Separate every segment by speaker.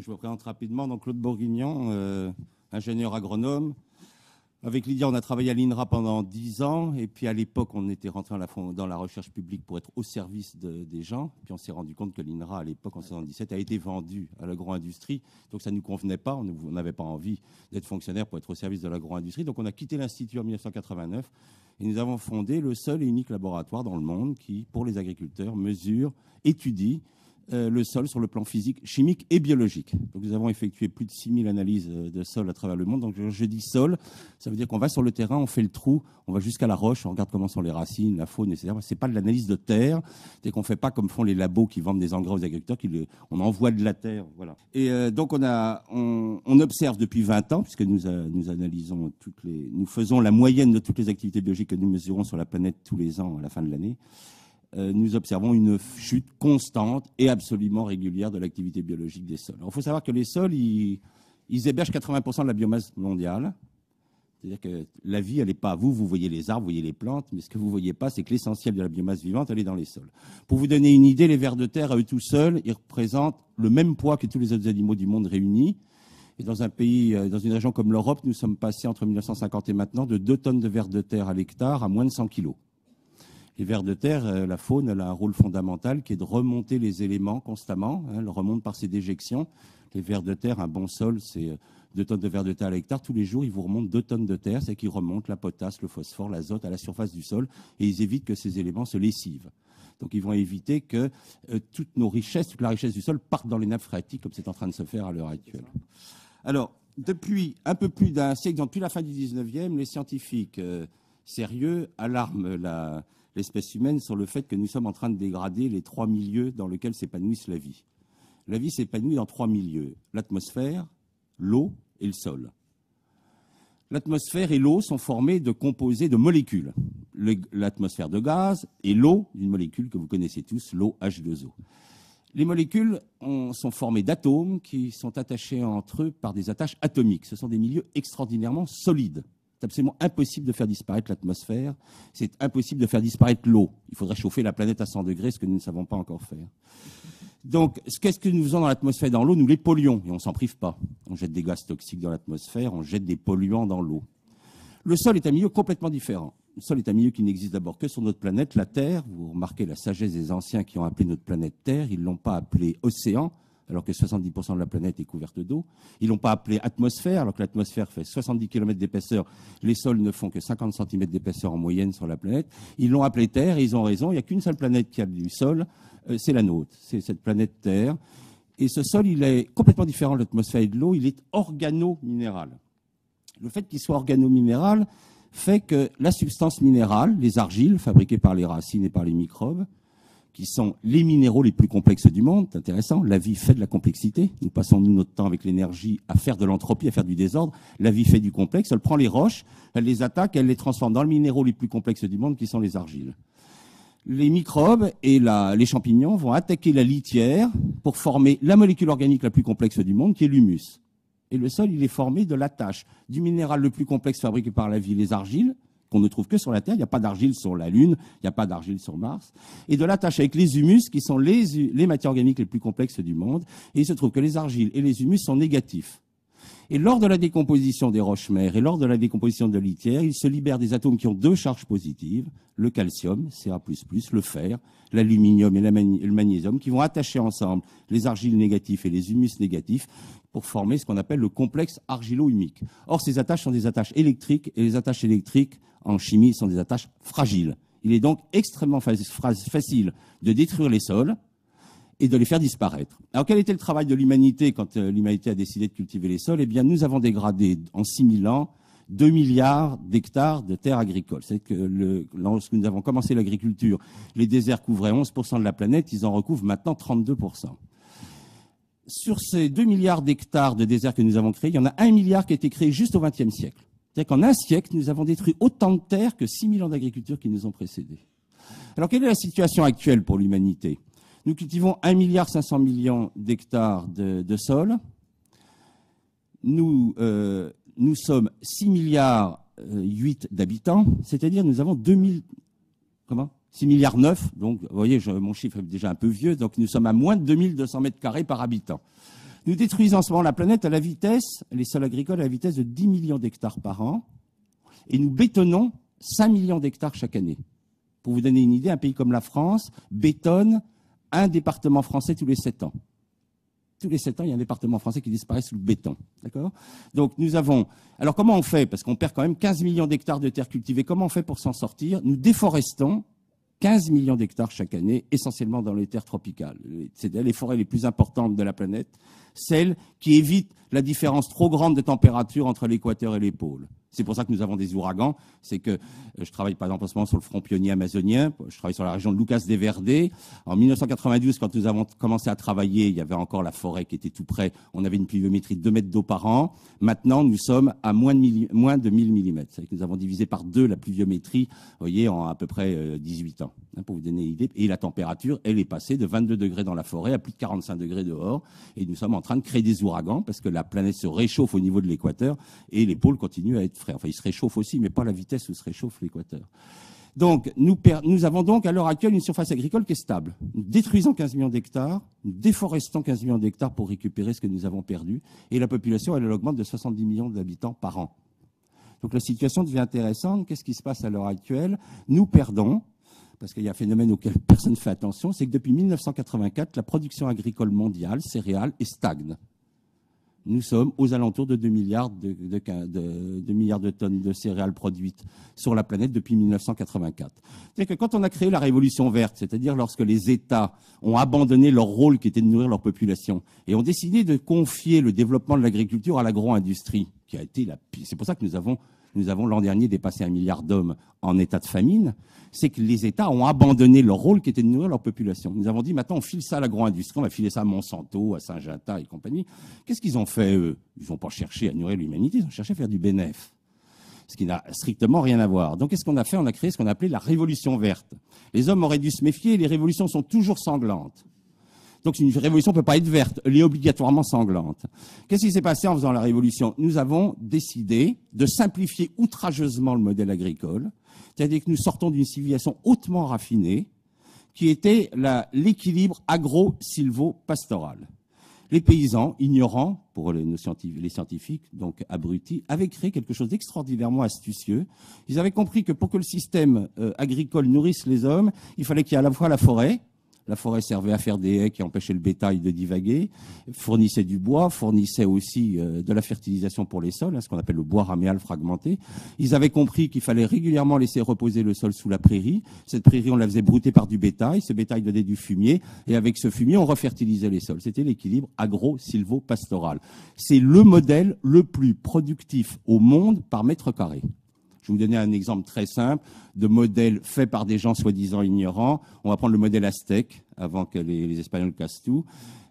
Speaker 1: je me présente rapidement. Donc, Claude Bourguignon, euh, ingénieur agronome. Avec Lydia, on a travaillé à l'INRA pendant 10 ans. Et puis, à l'époque, on était rentré dans la recherche publique pour être au service des gens. Puis, on s'est rendu compte que l'INRA, à l'époque, en 1977, a été vendue à l'agro-industrie. Donc, ça ne nous convenait pas. On n'avait pas envie d'être fonctionnaire pour être au service de l'agro-industrie. Donc, on a quitté l'Institut en 1989. Et nous avons fondé le seul et unique laboratoire dans le monde qui, pour les agriculteurs, mesure, étudie euh, le sol sur le plan physique, chimique et biologique. Donc, nous avons effectué plus de 6000 analyses euh, de sol à travers le monde. Donc, je, dis sol, ça veut dire qu'on va sur le terrain, on fait le trou, on va jusqu'à la roche, on regarde comment sont les racines, la faune, etc. C'est pas de l'analyse de terre, c'est qu'on fait pas comme font les labos qui vendent des engrais aux agriculteurs, qui on envoie de la terre, voilà. Et euh, donc, on a, on, on, observe depuis 20 ans, puisque nous, nous analysons toutes les, nous faisons la moyenne de toutes les activités biologiques que nous mesurons sur la planète tous les ans à la fin de l'année. Euh, nous observons une chute constante et absolument régulière de l'activité biologique des sols. il faut savoir que les sols, ils, hébergent 80% de la biomasse mondiale. C'est-à-dire que la vie, elle n'est pas à vous. Vous voyez les arbres, vous voyez les plantes, mais ce que vous ne voyez pas, c'est que l'essentiel de la biomasse vivante, elle est dans les sols. Pour vous donner une idée, les vers de terre, à eux tout seuls, ils représentent le même poids que tous les autres animaux du monde réunis. Et dans un pays, euh, dans une région comme l'Europe, nous sommes passés entre 1950 et maintenant de 2 tonnes de vers de terre à l'hectare à moins de 100 kilos les vers de terre, euh, la faune, elle a un rôle fondamental qui est de remonter les éléments constamment. Hein, elle remonte par ses déjections. Les vers de terre, un bon sol, c'est 2 euh, tonnes de vers de terre à l'hectare. Tous les jours, ils vous remontent 2 tonnes de terre, c'est qu'ils remontent la potasse, le phosphore, l'azote à la surface du sol et ils évitent que ces éléments se lessivent. Donc ils vont éviter que euh, toutes nos richesses, toute la richesse du sol parte dans les nappes phréatiques comme c'est en train de se faire à l'heure actuelle. Alors, depuis un peu plus d'un siècle, depuis la fin du 19e, les scientifiques sérieux alarment la, l'espèce humaine sur le fait que nous sommes en train de dégrader les trois milieux dans lesquels s'épanouissent la vie. La vie s'épanouit dans trois milieux, l'atmosphère, l'eau et le sol. L'atmosphère et l'eau sont formées de composés de molécules. L'atmosphère de gaz et l'eau, une molécule que vous connaissez tous, l'eau H2O. Les molécules sont formées d'atomes qui sont attachés entre eux par des attaches atomiques. Ce sont des milieux extraordinairement solides. C'est absolument impossible de faire disparaître l'atmosphère. C'est impossible de faire disparaître l'eau. Il faudrait chauffer la planète à 100 degrés, ce que nous ne savons pas encore faire. Donc, qu'est-ce que nous faisons dans l'atmosphère et dans l'eau Nous les polluons et on s'en prive pas. On jette des gaz toxiques dans l'atmosphère, on jette des polluants dans l'eau. Le sol est un milieu complètement différent. Le sol est un milieu qui n'existe d'abord que sur notre planète, la Terre. Vous remarquez la sagesse des anciens qui ont appelé notre planète Terre. Ils ne l'ont pas appelée océan, alors que 70% de la planète est couverte d'eau. Ils l'ont pas appelé atmosphère, alors que l'atmosphère fait 70 km d'épaisseur. Les sols ne font que 50 cm d'épaisseur en moyenne sur la planète. Ils l'ont appelé Terre, et ils ont raison. Il n'y a qu'une seule planète qui a du sol, euh, c'est la nôtre. C'est cette planète Terre. Et ce sol, il est complètement différent de l'atmosphère et de l'eau. Il est organominéral. Le fait qu'il soit organominéral fait que la substance minérale, les argiles fabriquées par les racines et par les microbes, qui sont les minéraux les plus complexes du monde. C'est intéressant. La vie fait de la complexité. Nous passons nous notre temps avec l'énergie à faire de l'entropie, à faire du désordre. La vie fait du complexe. Elle prend les roches, elle les attaque, elle les transforme dans les minéraux les plus complexes du monde, qui sont les argiles. Les microbes et les champignons vont attaquer la litière pour former la molécule organique la plus complexe du monde, qui est l'humus. Et le sol, il est formé de l'attache du minéral le plus complexe fabriqué par la vie, les argiles, qu'on ne trouve que sur la Terre. Il n'y a pas d'argile sur la Lune, il n'y a pas d'argile sur Mars. Et de la avec les humus, qui sont les, les matières organiques les plus complexes du monde. Et il se trouve que les argiles et les humus sont négatifs. Et lors de la décomposition des roches mères et lors de la décomposition de litière, il se libère des atomes qui ont deux charges positives, le calcium, Ca++, le fer, l'aluminium et le magnésium, qui vont attacher ensemble les argiles négatifs et les humus négatifs pour former ce qu'on appelle le complexe argilo-humique. Or, ces attaches sont des attaches électriques et les attaches électriques en chimie sont des attaches fragiles. Il est donc extrêmement facile de détruire les sols et de les faire disparaître. Alors quel était le travail de l'humanité quand euh, l'humanité a décidé de cultiver les sols Eh bien, nous avons dégradé en 6000 ans 2 milliards d'hectares de terres agricoles. C'est à dire que le, lorsque nous avons commencé l'agriculture, les déserts couvraient 11% de la planète, ils en recouvrent maintenant 32%. Sur ces 2 milliards d'hectares de déserts que nous avons créés, il y en a 1 milliard qui a été créé juste au XXe siècle. C'est-à-dire qu'en un siècle, nous avons détruit autant de terres que 6000 ans d'agriculture qui nous ont précédés. Alors quelle est la situation actuelle pour l'humanité nous cultivons 1,5 milliard d'hectares de, sol. Nous, euh, sommes 6,8 milliards euh, d'habitants, c'est-à-dire nous avons 2000 comment 6 milliards donc vous voyez, mon chiffre est déjà un peu vieux, donc nous sommes à moins de 2200 mètres carrés par habitant. Nous détruisons en ce moment la planète à la vitesse, les sols agricoles à la vitesse de 10 millions d'hectares par an, et nous bétonnons 5 millions d'hectares chaque année. Pour vous donner une idée, un pays comme la France bétonne un département français tous les sept ans. Tous les sept ans, il y a un département français qui disparaît sous le béton. D'accord Donc nous avons. Alors comment on fait Parce qu'on perd quand même 15 millions d'hectares de terres cultivées. Comment on fait pour s'en sortir Nous déforestons 15 millions d'hectares chaque année, essentiellement dans les terres tropicales. C'est les forêts les plus importantes de la planète, celles qui évitent la différence trop grande de température entre l'équateur et les pôles. C'est pour ça que nous avons des ouragans. C'est que euh, je travaille par exemple en ce moment sur le front pionnier amazonien. Je travaille sur la région de Lucas des Verdes. En 1992, quand nous avons commencé à travailler, il y avait encore la forêt qui était tout près. On avait une pluviométrie de 2 mètres d'eau par an. Maintenant, nous sommes à moins de, moins de 1000 mm. nous avons divisé par deux la pluviométrie, vous voyez, en à peu près 18 euh, ans, hein, pour vous donner une idée. Et la température, elle est passée de 22 degrés dans la forêt à plus de 45 degrés dehors. Et nous sommes en train de créer des ouragans parce que la planète se réchauffe au niveau de l'équateur et les pôles continuent à être enfin, il se réchauffe aussi, mais pas la vitesse où se réchauffe l'équateur. Donc, nous, avons donc à l'heure actuelle une surface agricole qui est stable. Nous détruisons 15 millions d'hectares, nous déforestons 15 millions d'hectares pour récupérer ce que nous avons perdu, et la population, elle, augmente de 70 millions d'habitants par an. Donc la situation devient intéressante. Qu'est-ce qui se passe à l'heure actuelle Nous perdons, parce qu'il y a un phénomène auquel personne ne fait attention, c'est que depuis 1984, la production agricole mondiale, céréale, est stagne nous sommes aux alentours de 2 milliards de, milliards de, tonnes de céréales produites sur la planète depuis 1984. C'est-à-dire que quand on a créé la révolution verte, c'est-à-dire lorsque les États ont abandonné leur rôle qui était de nourrir leur population et ont décidé de confier le développement de l'agriculture à l'agro-industrie, qui a été la c'est pour ça que nous avons nous avons l'an dernier dépassé un milliard d'hommes en état de famine, c'est que les États ont abandonné leur rôle qui était de nourrir leur population. Nous avons dit maintenant on file ça à l'agro-industrie, on va filer ça à Monsanto, à saint Syngenta et compagnie. Qu'est-ce qu'ils ont fait eux Ils n'ont pas cherché à nourrir l'humanité, ils ont cherché à faire du bénéfice ce qui n'a strictement rien à voir. Donc, qu'est-ce qu'on a fait On a créé ce qu'on appelait la révolution verte. Les hommes auraient dû se méfier, les révolutions sont toujours sanglantes. Donc une révolution peut pas être verte, elle est obligatoirement sanglante. Qu'est-ce qui s'est passé en faisant la révolution Nous avons décidé de simplifier outrageusement le modèle agricole, c'est-à-dire que nous sortons d'une civilisation hautement raffinée, qui était l'équilibre agro-silvo-pastoral. Les paysans, ignorants, pour les, scientifiques, donc abrutis, avaient créé quelque chose d'extraordinairement astucieux. Ils avaient compris que pour que le système euh, agricole nourrisse les hommes, il fallait qu'il y ait à la fois la forêt, la forêt servait à faire des haies qui empêchaient le bétail de divaguer, fournissait du bois, fournissait aussi euh, de la fertilisation pour les sols, hein, ce qu'on appelle le bois raméal fragmenté. Ils avaient compris qu'il fallait régulièrement laisser reposer le sol sous la prairie. Cette prairie, on la faisait brouter par du bétail. Ce bétail donnait du fumier. Et avec ce fumier, on refertilisait les sols. C'était l'équilibre agro-silvo-pastoral. C'est le modèle le plus productif au monde par mètre carré. Je vais vous donner un exemple très simple de modèle fait par des gens soi-disant ignorants. On va prendre le modèle aztèque avant que les, Espagnols cassent tout.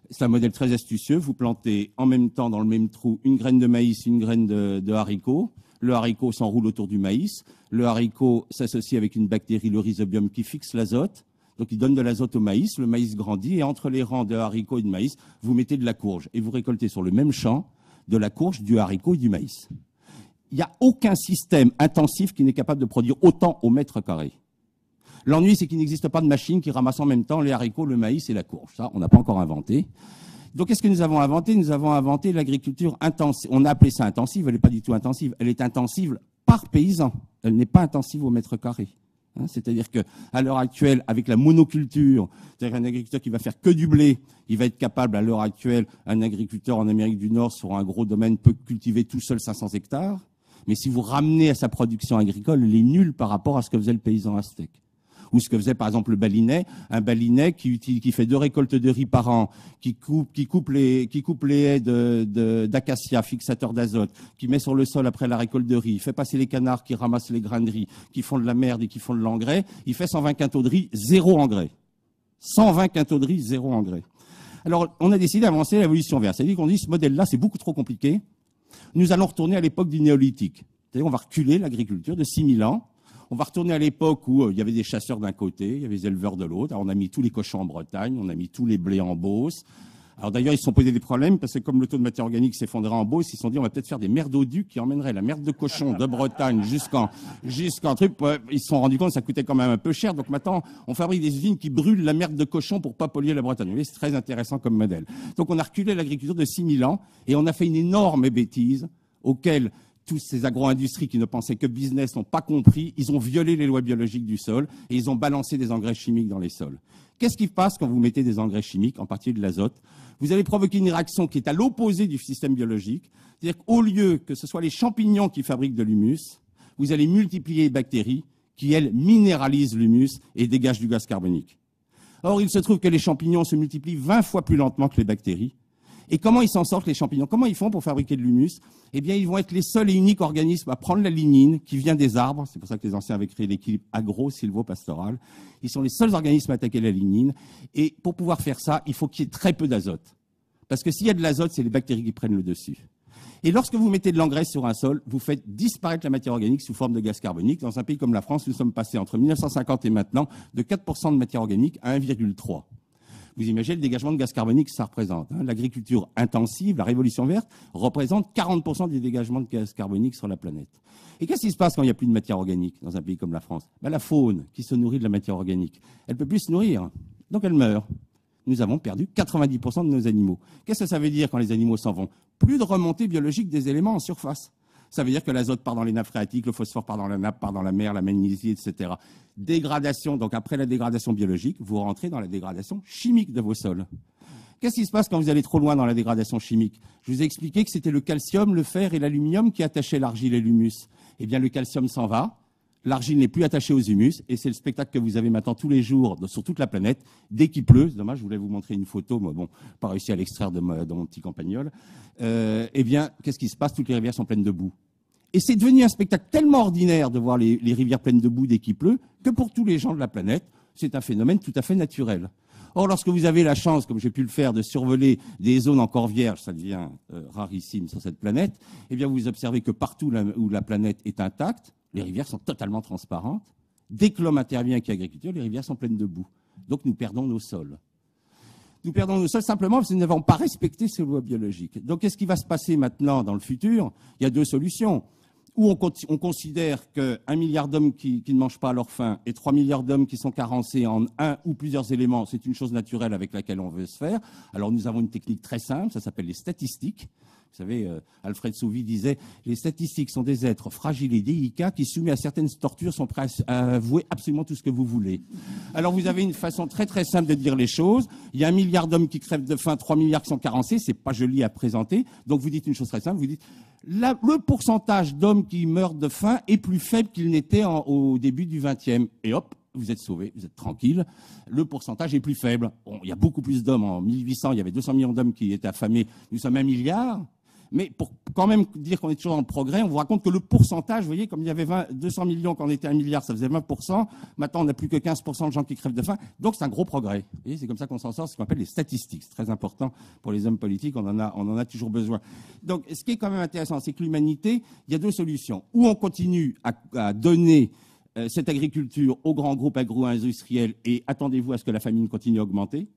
Speaker 1: C'est un modèle très astucieux. Vous plantez en même temps dans le même trou une graine de maïs, une graine de, haricot. Le haricot s'enroule autour du maïs. Le haricot s'associe avec une bactérie, le rhizobium, qui fixe l'azote. Donc, il donne de l'azote au maïs. Le maïs grandit. Et entre les rangs de haricots et de maïs, vous mettez de la courge. Et vous récoltez sur le même champ de la courge, du haricot et du maïs. Il n'y a aucun système intensif qui n'est capable de produire autant au mètre carré. L'ennui, c'est qu'il n'existe pas de machine qui ramasse en même temps les haricots, le maïs et la courge. Ça, on n'a pas encore inventé. Donc, qu'est-ce que nous avons inventé Nous avons inventé l'agriculture intensive. On a appelé ça intensive. Elle n'est pas du tout intensive. Elle est intensive par paysan. Elle n'est pas intensive au mètre carré. Hein, c'est-à-dire qu'à l'heure actuelle, avec la monoculture, c'est-à-dire un agriculteur qui va faire que du blé, il va être capable, à l'heure actuelle, un agriculteur en Amérique du Nord sur un gros domaine peut cultiver tout seul 500 hectares. Mais si vous ramenez à sa production agricole, elle est nulle par rapport à ce que faisait le paysan aztèque. Ou ce que faisait par exemple le balinet, un balinet qui, qui fait deux récoltes de riz par an, qui coupe, qui coupe, les, qui coupe les haies d'acacia, fixateur d'azote, qui met sur le sol après la récolte de riz, fait passer les canards qui ramassent les grains de riz, qui font de la merde et qui font de l'engrais, il fait 120 quintaux de riz, zéro engrais. 120 quintaux de riz, zéro engrais. Alors, on a décidé d'avancer l'évolution verte. C'est-à-dire qu'on dit ce modèle-là, c'est beaucoup trop compliqué nous allons retourner à l'époque du néolithique. C'est-à-dire on va reculer l'agriculture de 6000 ans. On va retourner à l'époque où euh, il y avait des chasseurs d'un côté, il y avait des éleveurs de l'autre. on a mis tous les cochons en Bretagne, on a mis tous les blés en Beauce, alors d'ailleurs, ils se sont posés des problèmes parce que comme le taux de matière organique s'effondrait en Beauce, ils se sont dit on va peut-être faire des merdes au qui emmèneraient la merde de cochon de Bretagne jusqu'en jusqu'en truc. Ils se sont rendus compte que ça coûtait quand même un peu cher. Donc maintenant, on fabrique des usines qui brûlent la merde de cochon pour pas polluer la Bretagne. Vous voyez, c'est très intéressant comme modèle. Donc on a reculé l'agriculture de 6000 ans et on a fait une énorme bêtise auquel tous ces agro-industries qui ne pensaient que business n'ont pas compris, ils ont violé les lois biologiques du sol et ils ont balancé des engrais chimiques dans les sols. Qu'est-ce qui se passe quand vous mettez des engrais chimiques, en partie de l'azote Vous allez provoquer une réaction qui est à l'opposé du système biologique. C'est-à-dire qu'au lieu que ce soit les champignons qui fabriquent de l'humus, vous allez multiplier les bactéries qui, elles, minéralisent l'humus et dégagent du gaz carbonique. Or, il se trouve que les champignons se multiplient vingt fois plus lentement que les bactéries. Et comment ils s'en sortent les champignons Comment ils font pour fabriquer de l'humus Eh bien, ils vont être les seuls et uniques organismes à prendre la lignine qui vient des arbres. C'est pour ça que les anciens avaient créé l'équilibre agro-silvo-pastoral. Ils sont les seuls organismes à attaquer la lignine. Et pour pouvoir faire ça, il faut qu'il y ait très peu d'azote. Parce que s'il y a de l'azote, c'est les bactéries qui prennent le dessus. Et lorsque vous mettez de l'engrais sur un sol, vous faites disparaître la matière organique sous forme de gaz carbonique. Dans un pays comme la France, nous sommes passés entre 1950 et maintenant de 4% de matière organique à 1,3%. Vous imaginez le dégagement de gaz carbonique que ça représente. Hein. L'agriculture intensive, la révolution verte, représente 40% des dégagements de gaz carbonique sur la planète. Et qu'est-ce qui se passe quand il n'y a plus de matière organique dans un pays comme la France ben, La faune, qui se nourrit de la matière organique, elle ne peut plus se nourrir. Donc elle meurt. Nous avons perdu 90% de nos animaux. Qu'est-ce que ça veut dire quand les animaux s'en vont Plus de remontée biologique des éléments en surface ça veut dire que l'azote part dans les nappes phréatiques, le phosphore part dans la nappe, part dans la mer, la magnésie, etc. Dégradation, donc après la dégradation biologique, vous rentrez dans la dégradation chimique de vos sols. Qu'est-ce qui se passe quand vous allez trop loin dans la dégradation chimique Je vous ai expliqué que c'était le calcium, le fer et l'aluminium qui attachaient l'argile et l'humus. Eh bien, le calcium s'en va, l'argile n'est plus attachée aux humus, et c'est le spectacle que vous avez maintenant tous les jours sur toute la planète. Dès qu'il pleut, c'est dommage, je voulais vous montrer une photo, mais bon, pas réussi à l'extraire de, mon petit campagnol. Euh, eh bien, qu'est-ce qui se passe Toutes les rivières sont pleines de boue. Et c'est devenu un spectacle tellement ordinaire de voir les, rivières pleines de boue dès qu'il pleut, que pour tous les gens de la planète, c'est un phénomène tout à fait naturel. Or, lorsque vous avez la chance, comme j'ai pu le faire, de survoler des zones encore vierges, ça devient euh, rarissime sur cette planète, eh bien, vous observez que partout où la planète est intacte, les rivières sont totalement transparentes. Dès que l'homme intervient avec l'agriculture, les rivières sont pleines de boue. Donc nous perdons nos sols. Nous perdons nos sols simplement parce que nous n'avons pas respecté ces lois biologiques. Donc qu'est-ce qui va se passer maintenant dans le futur Il y a deux solutions. Ou on, considère qu'un milliard d'hommes qui, qui, ne mangent pas à leur faim et trois milliards d'hommes qui sont carencés en un ou plusieurs éléments, c'est une chose naturelle avec laquelle on veut se faire. Alors nous avons une technique très simple, ça s'appelle les statistiques. Vous savez, euh, Alfred Sauvy disait Les statistiques sont des êtres fragiles et délicats qui, soumis à certaines tortures, sont prêts à avouer absolument tout ce que vous voulez. Alors, vous avez une façon très très simple de dire les choses. Il y a un milliard d'hommes qui crèvent de faim, trois milliards qui sont carencés, c'est pas joli à présenter. Donc, vous dites une chose très simple vous dites, le pourcentage d'hommes qui meurent de faim est plus faible qu'il n'était au début du 20 20e. Et hop, vous êtes sauvé, vous êtes tranquille. Le pourcentage est plus faible. il y a beaucoup plus d'hommes. En 1800, il y avait 200 millions d'hommes qui étaient affamés. Nous sommes un milliard. Mais pour quand même dire qu'on est toujours en progrès, on vous raconte que le pourcentage, vous voyez, comme il y avait 200 millions quand on était un milliard, ça faisait 20%. Maintenant, on n'a plus que 15% de gens qui crèvent de faim. Donc, c'est un gros progrès. Vous voyez, c'est comme ça qu'on s'en sort, ce qu'on appelle les statistiques. C'est très important pour les hommes politiques. On en a, on en a toujours besoin. Donc, ce qui est quand même intéressant, c'est que l'humanité, il y a deux solutions. Ou on continue à, donner euh, cette agriculture aux grands groupes agro-industriels et attendez-vous à ce que la famine continue à augmenter,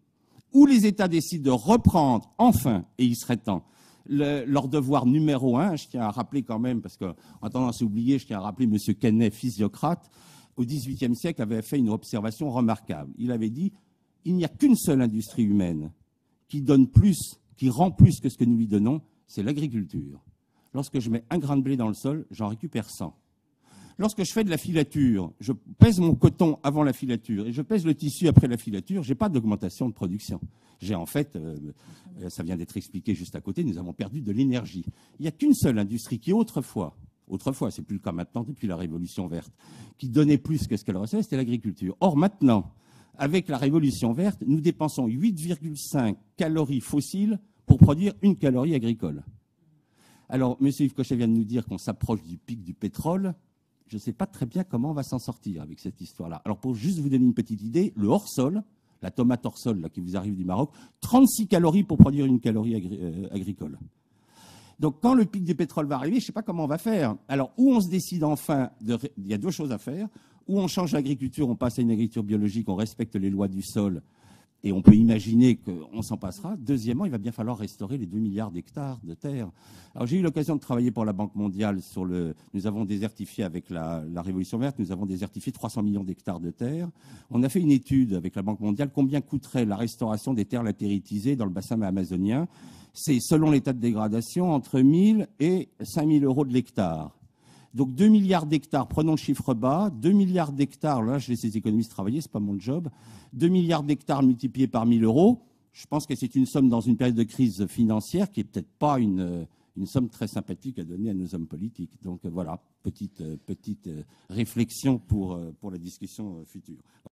Speaker 1: ou les États décident de reprendre enfin, et il serait temps, leur devoir numéro un, je tiens à rappeler quand même, parce qu'en tendance à oublier, je tiens à rappeler Monsieur Canet, physiocrate, au XVIIIe siècle, avait fait une observation remarquable. Il avait dit il n'y a qu'une seule industrie humaine qui donne plus, qui rend plus que ce que nous lui donnons, c'est l'agriculture. Lorsque je mets un grain de blé dans le sol, j'en récupère 100 lorsque je fais de la filature, je pèse mon coton avant la filature et je pèse le tissu après la filature, je n'ai pas d'augmentation de production. J'ai en fait, euh, euh, ça vient d'être expliqué juste à côté, nous avons perdu de l'énergie. Il n'y a qu'une seule industrie qui autrefois, autrefois, c'est plus le cas maintenant depuis la révolution verte, qui donnait plus que ce qu'elle recevait, c'était l'agriculture. Or maintenant, avec la révolution verte, nous dépensons 8,5 calories fossiles pour produire une calorie agricole. Alors, M. Yves Cochet vient de nous dire qu'on s'approche du pic du pétrole je ne sais pas très bien comment on va s'en sortir avec cette histoire-là. Alors, pour juste vous donner une petite idée, le hors-sol, la tomate hors-sol qui vous arrive du Maroc, 36 calories pour produire une calorie euh, agricole. Donc, quand le pic du pétrole va arriver, je ne sais pas comment on va faire. Alors, où on se décide enfin, de... il y a deux choses à faire. Ou on change l'agriculture, on passe à une agriculture biologique, on respecte les lois du sol, et on peut imaginer qu'on s'en passera. Deuxièmement, il va bien falloir restaurer les 2 milliards d'hectares de terre. Alors j'ai eu l'occasion de travailler pour la Banque mondiale sur le. Nous avons désertifié avec la, Révolution verte, nous avons désertifié 300 millions d'hectares de terre. On a fait une étude avec la Banque mondiale combien coûterait la restauration des terres latéritisées dans le bassin amazonien. C'est selon l'état de dégradation entre 1000 et 5000 euros de l'hectare. Donc 2 milliards d'hectares, prenons le chiffre bas, 2 milliards d'hectares, là je laisse les économistes travailler, ce n'est pas mon job, 2 milliards d'hectares multipliés par 1000 euros, je pense que c'est une somme dans une période de crise financière qui n'est peut-être pas une, somme très sympathique à donner à nos hommes politiques. Donc voilà, petite, petite euh, réflexion euh, pour la discussion euh, future.